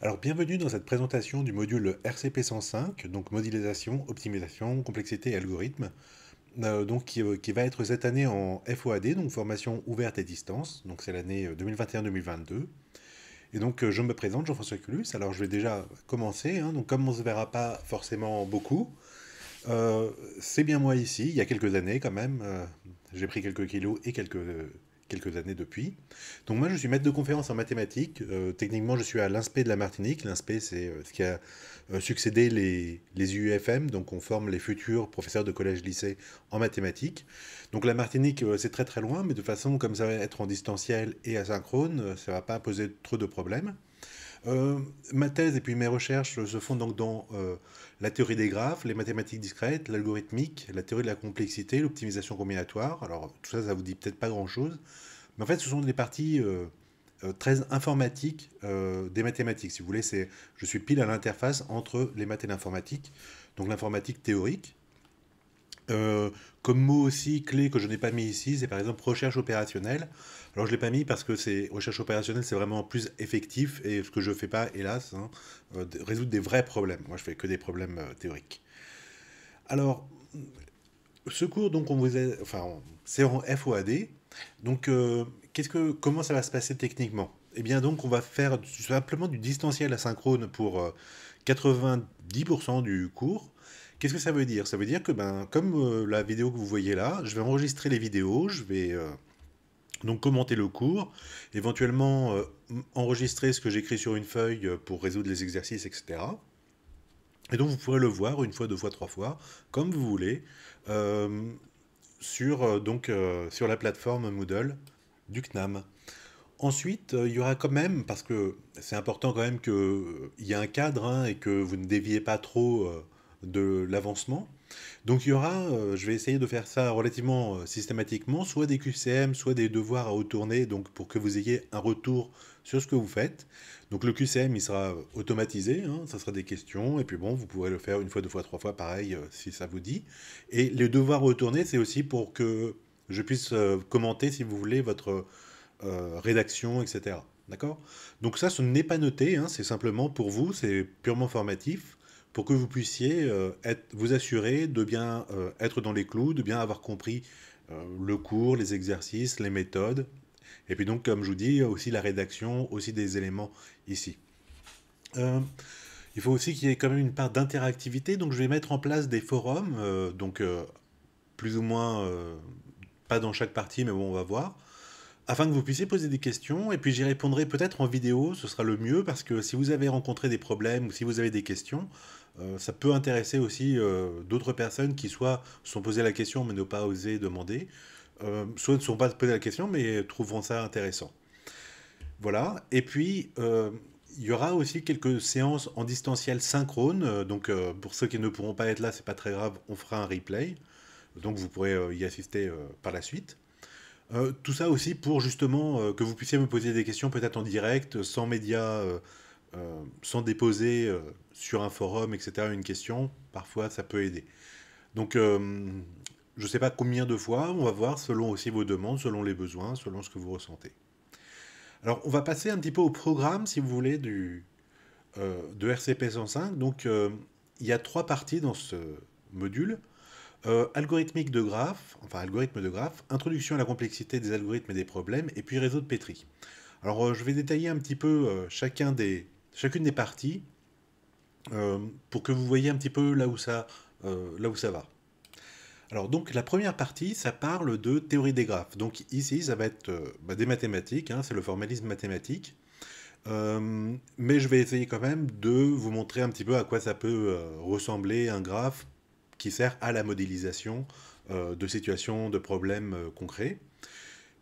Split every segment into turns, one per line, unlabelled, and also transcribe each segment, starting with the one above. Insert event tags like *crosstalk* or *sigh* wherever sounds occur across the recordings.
Alors bienvenue dans cette présentation du module RCP 105, donc modélisation, optimisation, complexité et algorithme, euh, donc euh, qui, va être cette année en FOAD, donc formation ouverte et distance, donc c'est l'année 2021-2022. Euh, et donc je me présente, Jean-François Culus, alors je vais déjà commencer, hein. donc comme on ne se verra pas forcément beaucoup, c'est bien moi ici, il y a quelques années quand même, j'ai pris quelques kilos et quelques quelques années depuis. Donc moi, je suis maître de conférence en mathématiques. Euh, techniquement, je suis à l'INSPE de la Martinique. l'inspect c'est euh, ce qui a euh, succédé les, les UFM, donc on forme les futurs professeurs de collège-lycée en mathématiques. Donc la Martinique, c'est très très loin, mais de façon, comme ça va être en distanciel et asynchrone, ça ne va pas poser trop de problèmes. Euh, ma thèse et puis mes recherches se font donc dans euh, la théorie des graphes, les mathématiques discrètes, l'algorithmique, la théorie de la complexité, l'optimisation combinatoire. Alors tout ça, ça vous dit peut-être pas grand-chose, mais en fait, ce sont des parties euh, très informatiques des mathématiques. Si vous voulez, je suis pile à l'interface entre les maths et l'informatique. Donc l'informatique théorique, euh, comme mot aussi clé que je n'ai pas mis ici, c'est par exemple recherche opérationnelle. Alors je l'ai pas mis parce que c'est recherche opérationnelle, c'est vraiment plus effectif et ce que je fais pas, hélas, hein, euh, résoudre des vrais problèmes. Moi, je fais que des problèmes euh, théoriques. Alors, ce cours, donc, on vous enfin, c'est en FOAD. Donc, ce que, comment ça va se passer techniquement Eh bien, donc, on va faire simplement du distanciel asynchrone pour 90% du cours Qu'est-ce que ça veut dire Ça veut dire que, ben, comme euh, la vidéo que vous voyez là, je vais enregistrer les vidéos, je vais euh, donc commenter le cours, éventuellement euh, enregistrer ce que j'écris sur une feuille pour résoudre les exercices, etc. Et donc vous pourrez le voir une fois, deux fois, trois fois, comme vous voulez, sur, donc, sur la plateforme Moodle du CNAM. Ensuite, il y aura quand même, parce que c'est important quand même qu'il y ait un cadre hein, et que vous ne déviez pas trop de l'avancement. Donc il y aura, euh, je vais essayer de faire ça relativement euh, systématiquement, soit des QCM, soit des devoirs à retourner, donc pour que vous ayez un retour sur ce que vous faites. Donc le QCM, il sera euh, automatisé, hein, ça sera des questions, et puis bon, vous pourrez le faire une fois, deux fois, trois fois, pareil, si ça vous dit. Et les devoirs retourner c'est aussi pour que je puisse commenter, si vous voulez, votre rédaction, etc. D'accord Donc ça, ce n'est pas noté, hein, c'est simplement pour vous, c'est purement formatif pour que vous puissiez euh, être, vous assurer de bien euh, être dans les clous, de bien avoir compris euh, le cours, les exercices, les méthodes. Et puis donc, comme je vous dis, aussi la rédaction, aussi des éléments ici. il faut aussi qu'il y ait quand même une part d'interactivité, donc je vais mettre en place des forums, donc plus ou moins, pas dans chaque partie, mais bon, on va voir, afin que vous puissiez poser des questions, et puis j'y répondrai peut-être en vidéo, ce sera le mieux, parce que si vous avez rencontré des problèmes ou si vous avez des questions, euh, ça peut intéresser aussi euh, d'autres personnes qui soit se sont posées la question mais n'ont pas osé demander, euh, soit ne sont pas posées la question mais trouveront ça intéressant. Voilà, et puis il y aura aussi quelques séances en distanciel synchrone, donc pour ceux qui ne pourront pas être là, c'est pas très grave, on fera un replay, donc vous pourrez y assister par la suite. tout ça aussi pour justement que vous puissiez me poser des questions peut-être en direct, sans médias euh, sans déposer euh, sur un forum, etc., une question, parfois ça peut aider. Donc, euh, je ne sais pas combien de fois, on va voir selon aussi vos demandes, selon les besoins, selon ce que vous ressentez. Alors, on va passer un petit peu au programme, si vous voulez, du, de RCP 105. Donc, il y a trois parties dans ce module. algorithmique de graphes, enfin algorithme de graphe introduction à la complexité des algorithmes et des problèmes, et puis réseau de Petri. Alors je vais détailler un petit peu chacun des, chacune des parties euh, pour que vous voyez un petit peu là où ça, euh, là où ça va. Alors donc la première partie, ça parle de théorie des graphes. Donc ici, ça va être euh, bah, des mathématiques, hein, c'est le formalisme mathématique. mais je vais essayer quand même de vous montrer un petit peu à quoi ça peut ressembler un graphe qui sert à la modélisation de situations, de problèmes concrets.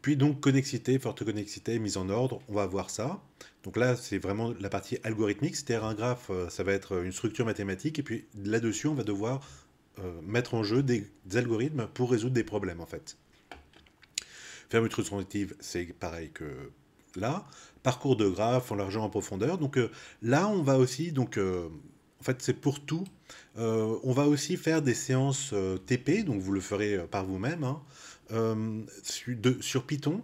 Puis donc connexité, forte connexité, mise en ordre, on va voir ça. Donc là, c'est vraiment la partie algorithmique, c'est-à-dire un graphe, euh, ça va être euh, une structure mathématique, et puis là-dessus, on va devoir euh, mettre en jeu des, algorithmes pour résoudre des problèmes, en fait. Fermeture transitive, c'est pareil que là. Parcours de graphe, en largeur, en profondeur. Donc là, on va aussi, donc, en fait, c'est pour tout. on va aussi faire des séances TP, donc vous le ferez par vous-même, hein. sur Python,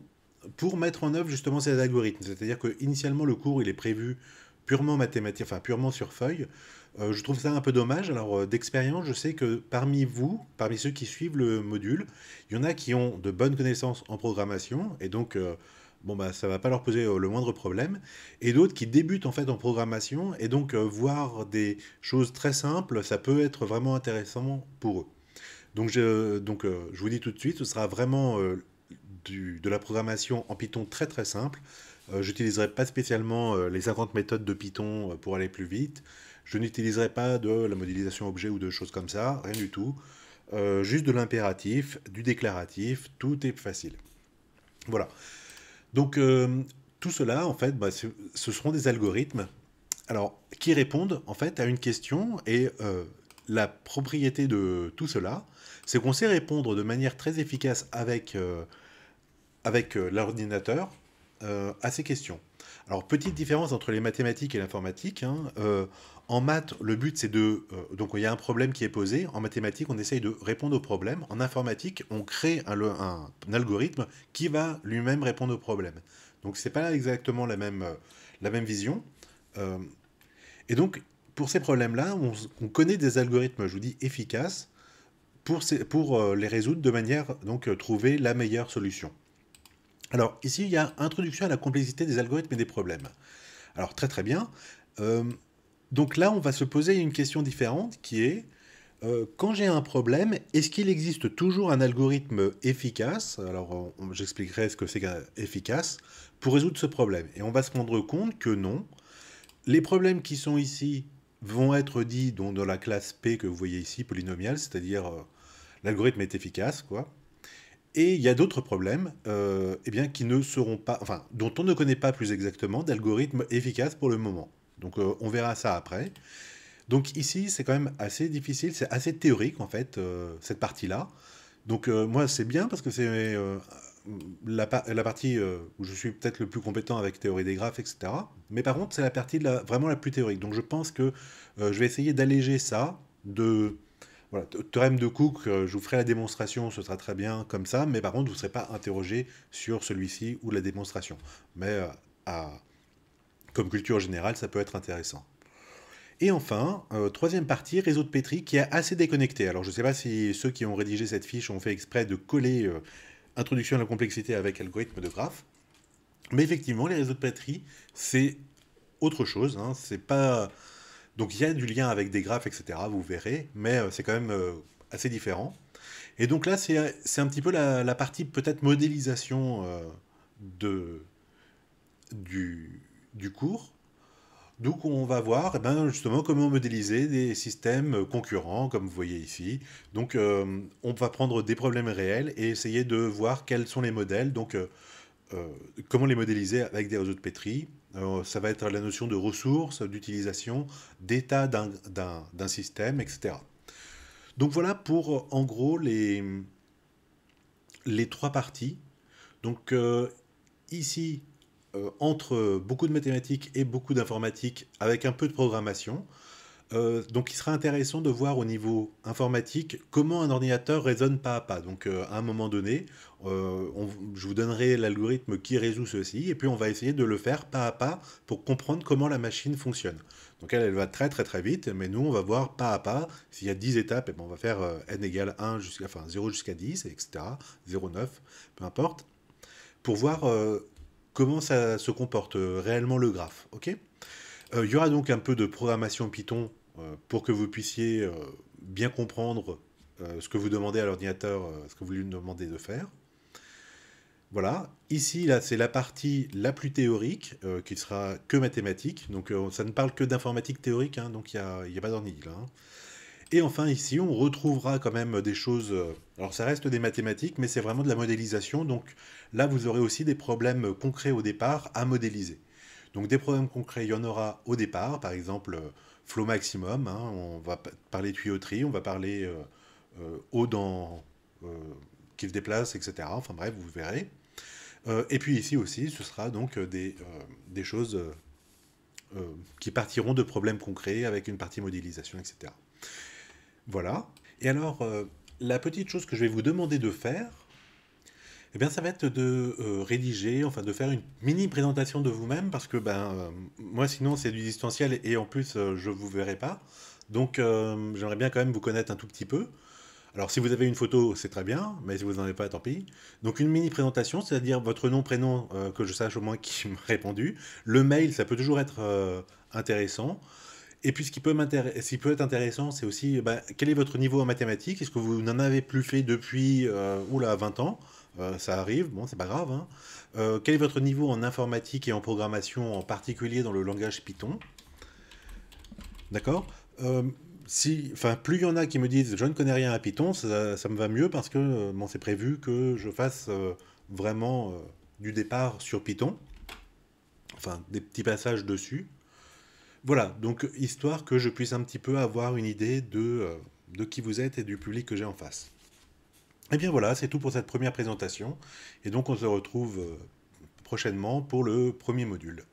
pour mettre en œuvre justement ces algorithmes. C'est-à-dire que initialement le cours il est prévu purement mathématique, enfin purement sur feuille. Euh, je trouve ça un peu dommage. Alors euh, d'expérience, je sais que parmi vous, parmi ceux qui suivent le module, il y en a qui ont de bonnes connaissances en programmation et donc euh, bon bah ça va pas leur poser le moindre problème et d'autres qui débutent en fait en programmation et donc voir des choses très simples, ça peut être vraiment intéressant pour eux. Donc donc je vous dis tout de suite, ce sera vraiment de la programmation en Python très très simple. Euh, j'utiliserai pas spécialement euh, les 50 méthodes de Python euh, pour aller plus vite. Je n'utiliserai pas de la modélisation objet ou de choses comme ça, rien du tout. juste de l'impératif, du déclaratif, tout est facile. Voilà. Donc tout cela, en fait, bah, ce seront des algorithmes alors, qui répondent en fait à une question et la propriété de tout cela, c'est qu'on sait répondre de manière très efficace avec avec euh, l'ordinateur euh, à ces questions. Alors, petite différence entre les mathématiques et l'informatique. Hein, euh, en maths, le but, c'est de... donc, il y a un problème qui est posé. En mathématiques, on essaye de répondre au problème. En informatique, on crée un, algorithme qui va lui-même répondre au problème. Donc, ce n'est pas exactement la même, la même vision. et donc, pour ces problèmes-là, on, connaît des algorithmes, je vous dis, efficaces pour, pour les résoudre de manière, donc, trouver la meilleure solution. Alors ici, il y a introduction à la complexité des algorithmes et des problèmes. Alors très très bien. Euh, donc là, on va se poser une question différente qui est, euh, quand j'ai un problème, est-ce qu'il existe toujours un algorithme efficace Alors j'expliquerai ce que c'est efficace, pour résoudre ce problème. Et on va se rendre compte que non. Les problèmes qui sont ici vont être dits dans, la classe P que vous voyez ici, polynomiale, c'est-à-dire euh, l'algorithme est efficace, quoi. Et il y a d'autres problèmes euh, eh bien, qui ne seront pas, enfin, dont on ne connaît pas plus exactement d'algorithmes efficaces pour le moment. Donc euh, on verra ça après. Donc ici, c'est quand même assez difficile, c'est assez théorique en fait, euh, cette partie-là. Donc euh, moi, c'est bien parce que c'est la, la, partie où je suis peut-être le plus compétent avec théorie des graphes, etc. Mais par contre, c'est la partie vraiment la plus théorique. Donc je pense que je vais essayer d'alléger ça, de voilà, théorème de Cook, euh, je vous ferai la démonstration, ce sera très bien comme ça, mais par contre, vous ne serez pas interrogé sur celui-ci ou la démonstration. Mais euh, comme culture générale, ça peut être intéressant. Et enfin, euh, troisième partie, réseau de pétrie qui est assez déconnecté. Alors, je ne sais pas si ceux qui ont rédigé cette fiche ont fait exprès de coller introduction à la complexité avec algorithme de graphe. Mais effectivement, les réseaux de Pétri, c'est autre chose. Hein. C'est pas donc il y a du lien avec des graphes, etc. Vous verrez, mais euh, c'est quand même euh, assez différent. Et donc là, euh, c'est un petit peu la, la partie peut-être modélisation de, du, du, cours. Donc on va voir eh ben, justement comment modéliser des systèmes concurrents, comme vous voyez ici. Donc on va prendre des problèmes réels et essayer de voir quels sont les modèles. Donc euh, comment les modéliser avec des réseaux de pétri Ça va être la notion de ressources, d'utilisation, d'état d'un système, etc. Donc voilà pour euh, en gros les, trois parties. Donc euh, ici, entre beaucoup de mathématiques et beaucoup d'informatique avec un peu de programmation, euh, donc il sera intéressant de voir au niveau informatique comment un ordinateur résonne pas à pas. Donc euh, à un moment donné, euh, je vous donnerai l'algorithme qui résout ceci, et puis on va essayer de le faire pas à pas pour comprendre comment la machine fonctionne. Donc elle, elle va très très très vite, mais nous on va voir pas à pas, s'il y a 10 étapes, et ben, on va faire n égale 1 jusqu'à enfin, 0 jusqu'à 10, etc. 0, 9, peu importe, pour voir comment ça se comporte réellement le graphe. ok il y aura donc un peu de programmation Python euh, pour que vous puissiez euh, bien comprendre euh, ce que vous demandez à l'ordinateur, ce que vous lui demandez de faire. Voilà, ici, là, c'est la partie la plus théorique, qui sera que mathématique. Donc, ça ne parle que d'informatique théorique, hein, donc il n'y a, pas d'ennui, hein. Et enfin, ici, on retrouvera quand même des choses... alors, ça reste des mathématiques, mais c'est vraiment de la modélisation. Donc, là, vous aurez aussi des problèmes concrets au départ à modéliser. Donc, des problèmes concrets, il y en aura au départ. Par exemple, flow maximum. Hein. on va parler tuyauterie, on va parler euh, euh eau dans euh, qui se déplace, etc. Enfin bref, vous verrez. Euh, et puis ici aussi, ce sera donc des, des choses qui partiront de problèmes concrets avec une partie modélisation, etc. Voilà. Et alors, la petite chose que je vais vous demander de faire, eh bien, ça va être de euh, rédiger, enfin de faire une mini présentation de vous-même, parce que ben, euh, moi, sinon, c'est du distanciel et en plus, euh, je ne vous verrai pas. Donc, j'aimerais bien quand même vous connaître un tout petit peu. Alors, si vous avez une photo, c'est très bien, mais si vous n'en avez pas, tant pis. Donc, une mini présentation, c'est-à-dire votre nom, prénom, que je sache au moins qui *laughs* m'a répondu. Le mail, ça peut toujours être intéressant. Et puis ce qui peut, ce qui peut être intéressant, c'est aussi ben, quel est votre niveau en mathématiques Est-ce que vous n'en avez plus fait depuis 20 ans euh, ça arrive, bon, c'est pas grave. Hein. Euh, quel est votre niveau en informatique et en programmation, en particulier dans le langage Python D'accord euh, si, plus il y en a qui me disent je ne connais rien à Python, ça, me va mieux parce que c'est prévu que je fasse vraiment du départ sur Python, enfin des petits passages dessus. Voilà, donc histoire que je puisse un petit peu avoir une idée de, de qui vous êtes et du public que j'ai en face. Et eh bien voilà, c'est tout pour cette première présentation. Et donc on se retrouve euh, prochainement pour le premier module.